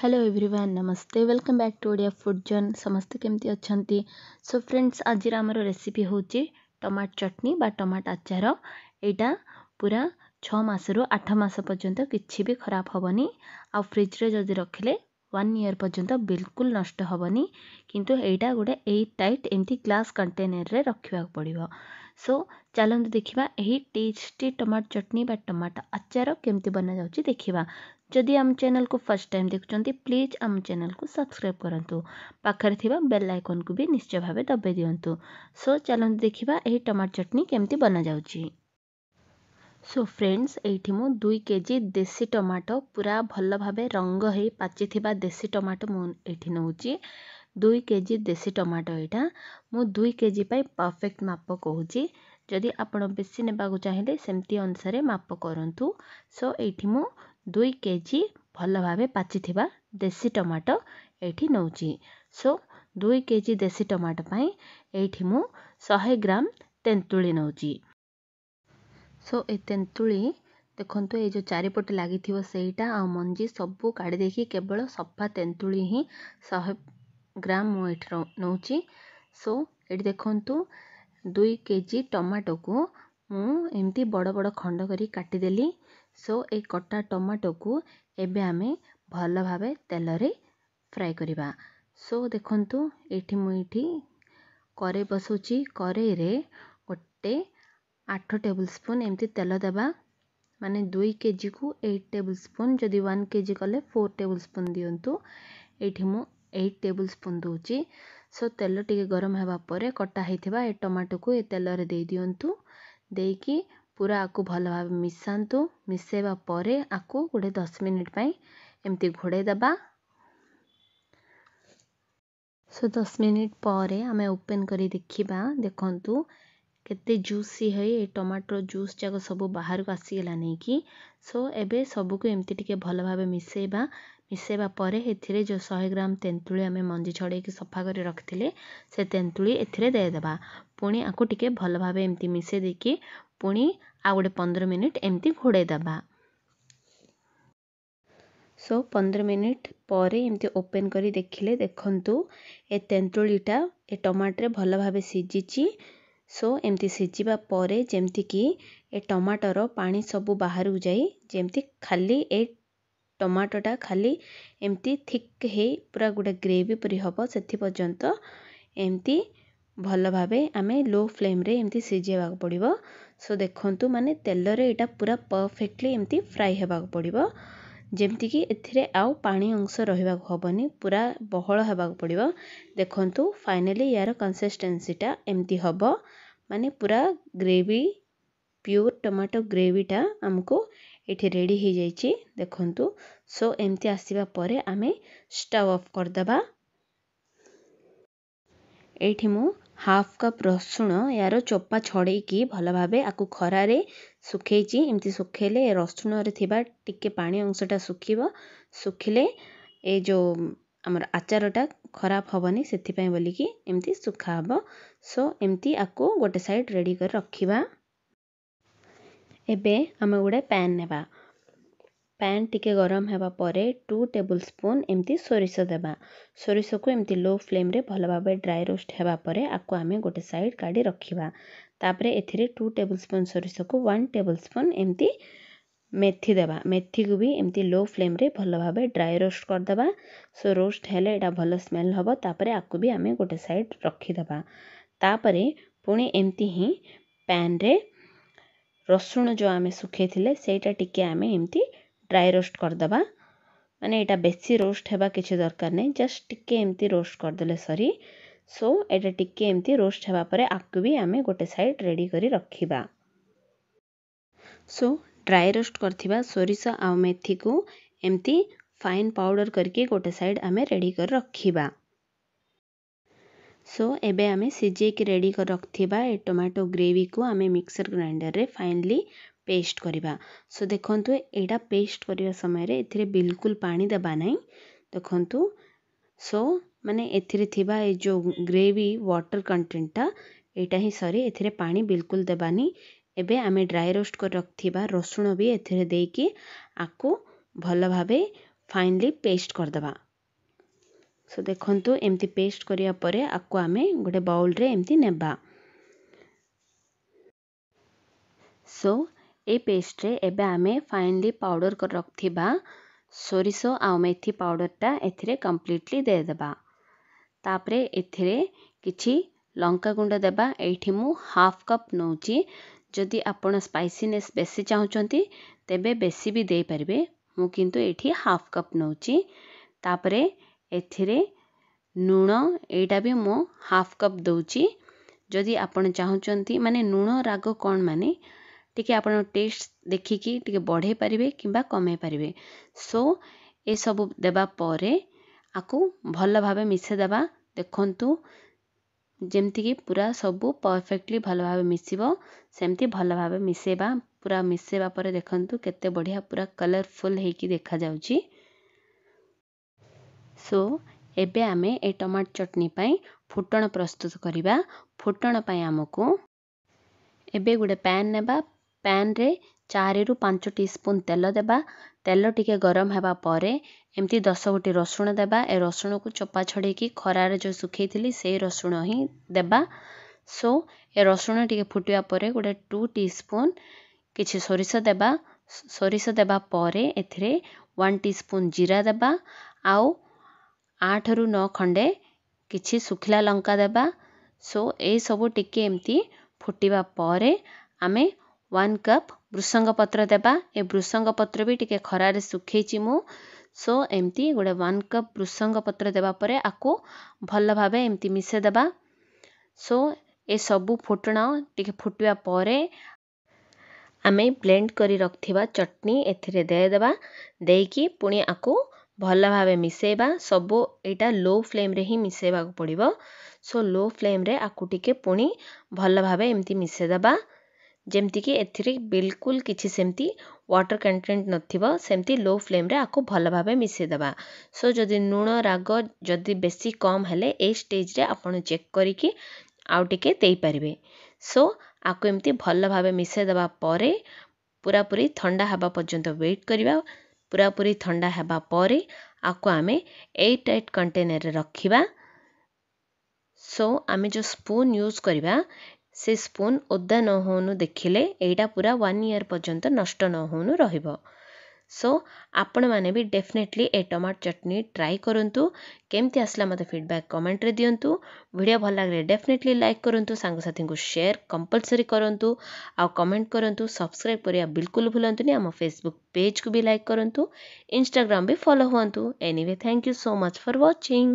hello everyone ନମସ୍ତେ welcome back to Odia food zone ସମସ୍ତେ କେମିତି ଅଛନ୍ତି ସୋ ଫ୍ରେଣ୍ଡସ୍ ଆଜିର ଆମର ରେସିପି ହେଉଛି ଟମାଟୋ ଚଟନି ବା ଟମାଟୋ ଆଚାର ଏଇଟା ପୁରା ଛଅ ମାସରୁ ଆଠ ମାସ ପର୍ଯ୍ୟନ୍ତ କିଛି ବି ଖରାପ ହେବନି ଆଉ ଫ୍ରିଜ୍ରେ ଯଦି ରଖିଲେ ୱାନ୍ ଇୟର୍ ପର୍ଯ୍ୟନ୍ତ ବିଲକୁଲ ନଷ୍ଟ ହେବନି କିନ୍ତୁ ଏଇଟା ଗୋଟେ ଏଇଟ୍ ଟାଇଟ୍ ଏମିତି ଗ୍ଲାସ୍ କଣ୍ଟେନର୍ରେ ରଖିବାକୁ ପଡ଼ିବ ସୋ ଚାଲନ୍ତୁ ଦେଖିବା ଏହି ଟେଷ୍ଟି ଟମାଟୋ ଚଟନି ବା ଟମାଟୋ ଆଚାର କେମିତି ବନାଯାଉଛି ଦେଖିବା ଯଦି ଆମ ଚ୍ୟାନେଲକୁ ଫାଷ୍ଟ ଟାଇମ୍ ଦେଖୁଛନ୍ତି ପ୍ଲିଜ୍ ଆମ ଚ୍ୟାନେଲକୁ ସବସ୍କ୍ରାଇବ୍ କରନ୍ତୁ ପାଖରେ ଥିବା ବେଲ୍ ଆଇକନ୍କୁ ବି ନିଶ୍ଚୟ ଭାବେ ଦବାଇ ଦିଅନ୍ତୁ ସୋ ଚାଲନ୍ତୁ ଦେଖିବା ଏହି ଟମାଟୋ ଚଟଣି କେମିତି ବନାଯାଉଛି ସୋ ଫ୍ରେଣ୍ଡସ୍ ଏଇଠି ମୁଁ ଦୁଇ କେଜି ଦେଶୀ ଟମାଟୋ ପୁରା ଭଲ ଭାବେ ରଙ୍ଗ ହେଇ ପାଚିଥିବା ଦେଶୀ ଟମାଟୋ ମୁଁ ଏଇଠି ନେଉଛି ଦୁଇ କେଜି ଦେଶୀ ଟମାଟୋ ଏଇଟା ମୁଁ ଦୁଇ କେଜି ପାଇଁ ପରଫେକ୍ଟ ମାପ କହୁଛି ଯଦି ଆପଣ ବେଶୀ ନେବାକୁ ଚାହିଁଲେ ସେମିତି ଅନୁସାରେ ମାପ କରନ୍ତୁ ସୋ ଏଇଠି ମୁଁ ଦୁଇ କେ ଜି ଭଲ ଭାବେ ପାଚିଥିବା ଦେଶୀ ଟମାଟୋ ଏଇଠି ନେଉଛି ସୋ ଦୁଇ କେ ଜି ଦେଶୀ ଟମାଟୋ ପାଇଁ ଏଇଠି ମୁଁ ଶହେ ଗ୍ରାମ ତେନ୍ତୁଳି ନେଉଛି ସୋ ଏ ତେନ୍ତୁଳି ଦେଖନ୍ତୁ ଏଇ ଯେଉଁ ଚାରିପଟେ ଲାଗିଥିବ ସେଇଟା ଆଉ ମଞ୍ଜି ସବୁ କାଢ଼ି ଦେଇକି କେବଳ ସଫା ତେନ୍ତୁଳି ହିଁ ଶହେ ଗ୍ରାମ ମୁଁ ଏଇଠି ନେଉଛି ସୋ ଏଇଠି ଦେଖନ୍ତୁ ଦୁଇ କେ ଜି ଟମାଟୋକୁ ମୁଁ ଏମିତି ବଡ଼ ବଡ଼ ଖଣ୍ଡ କରି କାଟିଦେଲି ସୋ ଏଇ କଟା ଟମାଟୋକୁ ଏବେ ଆମେ ଭଲ ଭାବେ ତେଲରେ ଫ୍ରାଏ କରିବା ସୋ ଦେଖନ୍ତୁ ଏଇଠି ମୁଁ ଏଇଠି କରେଇ ବସାଉଛି କରେଇରେ ଗୋଟେ ଆଠ ଟେବୁଲ ସ୍ପୁନ୍ ଏମିତି ତେଲ ଦେବା ମାନେ ଦୁଇ କେଜିକୁ ଏଇଟ୍ ଟେବୁଲ ସ୍ପୁନ୍ ଯଦି ୱାନ୍ କେଜି କଲେ ଫୋର୍ ଟେବୁଲ୍ ସ୍ପୁନ୍ ଦିଅନ୍ତୁ ଏଇଠି ମୁଁ ଏଇଟ୍ ଟେବୁଲ୍ ସ୍ପୁନ୍ ଦେଉଛି ସୋ ତେଲ ଟିକେ ଗରମ ହେବା ପରେ କଟା ହେଇଥିବା ଏ ଟମାଟୋକୁ ଏ ତେଲରେ ଦେଇ ଦିଅନ୍ତୁ ଦେଇକି ପୁରା ଆକୁ ଭଲ ଭାବେ ମିଶାନ୍ତୁ ମିଶାଇବା ପରେ ଆକୁ ଗୋଟେ ଦଶ ମିନିଟ୍ ପାଇଁ ଏମିତି ଘୋଡ଼େଇ ଦେବା ସୋ ଦଶ ମିନିଟ୍ ପରେ ଆମେ ଓପେନ୍ କରି ଦେଖିବା ଦେଖନ୍ତୁ କେତେ ଜୁସି ହୋଇ ଏ ଟମାଟୋ ଜୁସ୍ ଯାକ ସବୁ ବାହାରକୁ ଆସିଗଲା ନେଇକି ସୋ ଏବେ ସବୁକୁ ଏମିତି ଟିକେ ଭଲ ଭାବେ ମିଶାଇବା ମିଶାଇବା ପରେ ଏଥିରେ ଯେଉଁ ଶହେ ଗ୍ରାମ ତେନ୍ତୁଳି ଆମେ ମଞ୍ଜି ଛଡ଼େଇକି ସଫା କରି ରଖିଥିଲେ ସେ ତେନ୍ତୁଳି ଏଥିରେ ଦେଇଦେବା ପୁଣି ଆକୁ ଟିକେ ଭଲ ଭାବେ ଏମିତି ମିଶାଇ ଦେଇକି ପୁଣି ଆଉ ଗୋଟେ ପନ୍ଦର ମିନିଟ୍ ଏମିତି ଘୋଡ଼େଇ ଦେବା ସୋ ପନ୍ଦର ମିନିଟ୍ ପରେ ଏମିତି ଓପେନ୍ କରି ଦେଖିଲେ ଦେଖନ୍ତୁ ଏ ତେନ୍ତୁଳିଟା ଏ ଟମାଟୋରେ ଭଲ ଭାବେ ସିଝିଛି ସୋ ଏମିତି ସିଝିବା ପରେ ଯେମିତିକି ଏ ଟମାଟୋର ପାଣି ସବୁ ବାହାରକୁ ଯାଇ ଯେମିତି ଖାଲି ଏ ଟମାଟୋଟା ଖାଲି ଏମିତି ଥିକ୍ ହେଇ ପୁରା ଗୋଟେ ଗ୍ରେଭି ପରି ହେବ ସେଥିପର୍ଯ୍ୟନ୍ତ ଏମିତି ଭଲ ଭାବେ ଆମେ ଲୋ ଫ୍ଲେମ୍ରେ ଏମିତି ସିଝେଇବାକୁ ପଡ଼ିବ ସୋ ଦେଖନ୍ତୁ ମାନେ ତେଲରେ ଏଇଟା ପୁରା ପରଫେକ୍ଟଲି ଏମିତି ଫ୍ରାଏ ହେବାକୁ ପଡ଼ିବ ଯେମିତିକି ଏଥିରେ ଆଉ ପାଣି ଅଂଶ ରହିବାକୁ ହେବନି ପୁରା ବହଳ ହେବାକୁ ପଡ଼ିବ ଦେଖନ୍ତୁ ଫାଇନାଲି ଏହାର କନସିଷ୍ଟେନ୍ସିଟା ଏମିତି ହେବ ମାନେ ପୁରା ଗ୍ରେଭି ପିଓର ଟମାଟୋ ଗ୍ରେଭିଟା ଆମକୁ ଏଠି ରେଡ଼ି ହୋଇଯାଇଛି ଦେଖନ୍ତୁ ସୋ ଏମିତି ଆସିବା ପରେ ଆମେ ଷ୍ଟୋଭ୍ ଅଫ୍ କରିଦେବା ଏଇଠି ମୁଁ ହାଫ୍ କପ୍ ରସୁଣ ଏହାର ଚୋପା ଛଡ଼େଇକି ଭଲ ଭାବେ ଆକୁ ଖରାରେ ଶୁଖେଇଛି ଏମିତି ଶୁଖେଇଲେ ରସୁଣରେ ଥିବା ଟିକେ ପାଣି ଅଂଶଟା ଶୁଖିବ ଶୁଖିଲେ ଏ ଯେଉଁ ଆମର ଆଚାରଟା ଖରାପ ହେବନି ସେଥିପାଇଁ ବୋଲିକି ଏମିତି ଶୁଖା ହେବ ସୋ ଏମିତି ଆକୁ ଗୋଟେ ସାଇଡ଼୍ ରେଡ଼ି କରି ରଖିବା ଏବେ ଆମେ ଗୋଟେ ପ୍ୟାନ୍ ନେବା पैन टिके गरम होगापर टू टेबुल स्पून एमती सोरस देवा सोरस को एमती लो फ्लेम भल भाव ड्राई रोस्ट होगापर आकु आम गोटे सैड काढ़ी रखा तापर ए टू टेबुल स्पून सोरस को वन टेबुल स्पून एमती मेथी देवा मेथी को भी एमती लो फ्लेम भल भाव ड्राई रोस्ट करदे सो रोस्ट है भल स्मेल हम तापर आपको भी आम गोटे सैड रखिदा तापर पुणी एमती ही पैन रे रसुण जो आम सुखे सहीटा टिके आम एमती ड्राई रोस्ट करदे मैंने यहाँ बेस रोस्ट होगा किसी दरकार नहीं जस्ट टिके एमती रोस्ट करदे सरी सो यहाँ टिके एमती रोस्ट होगापर आपको भी आम गोटे सैड रेडी कर रखा सो ड्राई रोस्ट कर सोरस आ मेथी को एमती फाइन पाउडर करके गोटे सैड आम रेडी कर रखा सो एबे आम सीझे रेडी कर रखा ए टमाटो ग्रेवी को आम मिक्सर ग्राइंडर रे फाइनली ପେଷ୍ଟ କରିବା ସୋ ଦେଖନ୍ତୁ ଏଇଟା ପେଷ୍ଟ କରିବା ସମୟରେ ଏଥିରେ ବିଲକୁଲ ପାଣି ଦେବା ନାହିଁ ଦେଖନ୍ତୁ ସୋ ମାନେ ଏଥିରେ ଥିବା ଏ ଯେଉଁ ଗ୍ରେଭି ୱାଟର କଣ୍ଟେଣ୍ଟଟା ଏଇଟା ହିଁ ସରି ଏଥିରେ ପାଣି ବିଲକୁଲ ଦେବାନି ଏବେ ଆମେ ଡ୍ରାଏ ରୋଷ୍ଟ କରି ରଖିଥିବା ରସୁଣ ବି ଏଥିରେ ଦେଇକି ଆକୁ ଭଲ ଭାବେ ଫାଇନଲି ପେଷ୍ଟ କରିଦେବା ସୋ ଦେଖନ୍ତୁ ଏମିତି ପେଷ୍ଟ କରିବା ପରେ ଆକୁ ଆମେ ଗୋଟେ ବାଉଲରେ ଏମିତି ନେବା ସୋ ଏ ପେଷ୍ଟରେ ଏବେ ଆମେ ଫାଇନାଲି ପାଉଡ଼ର ରଖିଥିବା ସୋରିଷ ଆଉ ମେଥି ପାଉଡ଼ରଟା ଏଥିରେ କମ୍ପ୍ଲିଟଲି ଦେଇଦେବା ତାପରେ ଏଥିରେ କିଛି ଲଙ୍କା ଗୁଣ୍ଡ ଦେବା ଏଇଠି ମୁଁ ହାଫ୍ କପ୍ ନେଉଛି ଯଦି ଆପଣ ସ୍ପାଇସିନେସ୍ ବେଶୀ ଚାହୁଁଛନ୍ତି ତେବେ ବେଶୀ ବି ଦେଇପାରିବେ ମୁଁ କିନ୍ତୁ ଏଇଠି ହାଫ୍ କପ୍ ନେଉଛି ତାପରେ ଏଥିରେ ଲୁଣ ଏଇଟା ବି ମୁଁ ହାଫ୍ କପ୍ ଦେଉଛି ଯଦି ଆପଣ ଚାହୁଁଛନ୍ତି ମାନେ ଲୁଣ ରାଗ କ'ଣ ମାନେ ଟିକେ ଆପଣ ଟେଷ୍ଟ ଦେଖିକି ଟିକେ ବଢ଼େଇ ପାରିବେ କିମ୍ବା କମେଇ ପାରିବେ ସୋ ଏସବୁ ଦେବା ପରେ ଆକୁ ଭଲ ଭାବେ ମିଶେଇଦେବା ଦେଖନ୍ତୁ ଯେମିତିକି ପୁରା ସବୁ ପରଫେକ୍ଟଲି ଭଲ ଭାବେ ମିଶିବ ସେମିତି ଭଲ ଭାବେ ମିଶେଇବା ପୁରା ମିଶେଇବା ପରେ ଦେଖନ୍ତୁ କେତେ ବଢ଼ିଆ ପୁରା କଲର୍ଫୁଲ୍ ହେଇକି ଦେଖାଯାଉଛି ସୋ ଏବେ ଆମେ ଏ ଟମାଟୋ ଚଟଣି ପାଇଁ ଫୁଟଣ ପ୍ରସ୍ତୁତ କରିବା ଫୁଟଣ ପାଇଁ ଆମକୁ ଏବେ ଗୋଟେ ପ୍ୟାନ୍ ନେବା ପ୍ୟାନ୍ରେ ଚାରିରୁ ପାଞ୍ଚ ଟି ସ୍ପୁନ୍ ତେଲ ଦେବା ତେଲ ଟିକିଏ ଗରମ ହେବା ପରେ ଏମିତି ଦଶ ଗୋଟି ରସୁଣ ଦେବା ଏ ରସୁଣକୁ ଚୋପା ଛଡ଼ାଇକି ଖରାରେ ଯେଉଁ ଶୁଖାଇଥିଲି ସେଇ ରସୁଣ ହିଁ ଦେବା ସୋ ଏ ରସୁଣ ଟିକେ ଫୁଟିବା ପରେ ଗୋଟେ ଟୁ ଟି ସ୍ପୁନ୍ କିଛି ସୋରିଷ ଦେବା ସୋରିଷ ଦେବା ପରେ ଏଥିରେ ୱାନ୍ ଟି ଟିସ୍ପୁନ୍ ଜିରା ଦେବା ଆଉ ଆଠରୁ ନଅ ଖଣ୍ଡେ କିଛି ଶୁଖିଲା ଲଙ୍କା ଦେବା ସୋ ଏଇସବୁ ଟିକେ ଏମିତି ଫୁଟିବା ପରେ ଆମେ ୱାନ୍ କପ୍ ଭୃଷଙ୍ଗ ପତ୍ର ଦେବା ଏ ଭୃଷଙ୍ଗ ପତ୍ର ବି ଟିକେ ଖରାରେ ଶୁଖେଇଛି ମୁଁ ସୋ ଏମିତି ଗୋଟେ ୱାନ୍ କପ୍ ଭୃଷଙ୍ଗ ପତ୍ର ଦେବା ପରେ ଆକୁ ଭଲ ଭାବେ ଏମିତି ଦେବା ସୋ ଏସବୁ ଫୁଟଣ ଟିକେ ଫୁଟିବା ପରେ ଆମେ ବ୍ଲେଣ୍ଡ କରି ରଖିଥିବା ଚଟଣି ଏଥିରେ ଦେଇଦେବା ଦେଇକି ପୁଣି ଆକୁ ଭଲ ଭାବେ ମିଶେଇବା ସବୁ ଏଇଟା ଲୋ ଫ୍ଲେମ୍ରେ ହିଁ ମିଶେଇବାକୁ ପଡ଼ିବ ସୋ ଲୋ ଫ୍ଲେମ୍ରେ ଆକୁ ଟିକେ ପୁଣି ଭଲ ଭାବେ ଏମିତି ମିଶେଇଦେବା जमीक ए बिलकुल किसी सेमती व्टर कंटेन्ट नमती लो फ्लेम आपको भल भाव मिसेदे सो जदि लुण राग जदि बेस कम हेले स्टेज्रे आप चेक करके आईपर सो आपको एमती भल भाव मिसेदे पूरा पूरी थंडा हाँ पर्यंत व्वेट करवा पूरा पूरी थंडा हाँपर आपको आम एट एट कंटेनर रखा सो so, आम जो स्पून यूज करवा ସେ ସ୍ପୁନ୍ ଓଦା ନହଉନୁ ଦେଖିଲେ ଏଇଟା ପୁରା ୱାନ୍ ଇୟର୍ ପର୍ଯ୍ୟନ୍ତ ନଷ୍ଟ ନହଉନୁ ରହିବ ସୋ ଆପଣମାନେ ବି ଡେଫିନେଟଲି ଏ ଟମାଟୋ ଚଟନି ଟ୍ରାଏ କରନ୍ତୁ କେମିତି ଆସିଲା ମୋତେ ଫିଡ଼ବ୍ୟାକ୍ କମେଣ୍ଟରେ ଦିଅନ୍ତୁ ଭିଡ଼ିଓ ଭଲ ଲାଗିଲେ ଡେଫିନେଟଲି ଲାଇକ୍ କରନ୍ତୁ ସାଙ୍ଗସାଥିଙ୍କୁ ସେୟାର କମ୍ପଲସରି କରନ୍ତୁ ଆଉ କମେଣ୍ଟ କରନ୍ତୁ ସବସ୍କ୍ରାଇବ୍ କରିବା ବିଲକୁଲ ଭୁଲନ୍ତୁନି ଆମ ଫେସବୁକ୍ ପେଜ୍କୁ ବି ଲାଇକ୍ କରନ୍ତୁ ଇନଷ୍ଟାଗ୍ରାମ୍ ବି ଫଲୋ ହୁଅନ୍ତୁ anyway thank you so much for watching